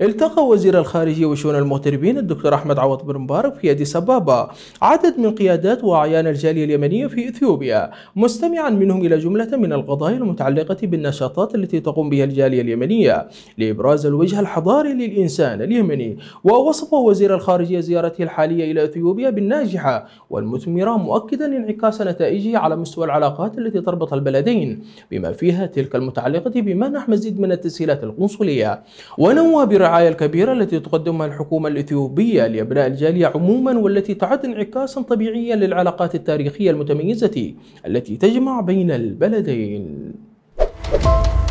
التقى وزير الخارجية وشؤون المغتربين الدكتور أحمد عوض بن مبارك في أديس أبابا عدد من قيادات وأعيان الجالية اليمنية في إثيوبيا مستمعا منهم إلى جملة من القضايا المتعلقة بالنشاطات التي تقوم بها الجالية اليمنية لإبراز الوجه الحضاري للإنسان اليمني ووصف وزير الخارجية زيارته الحالية إلى إثيوبيا بالناجحة والمثمرة مؤكدا انعكاس نتائجه على مستوى العلاقات التي تربط البلدين بما فيها تلك المتعلقة بمنح مزيد من التسهيلات القنصلية ونوى الرعاية الكبيرة التي تقدمها الحكومة الإثيوبية لأبناء الجالية عموما والتي تعد انعكاسا طبيعيا للعلاقات التاريخية المتميزة التي تجمع بين البلدين.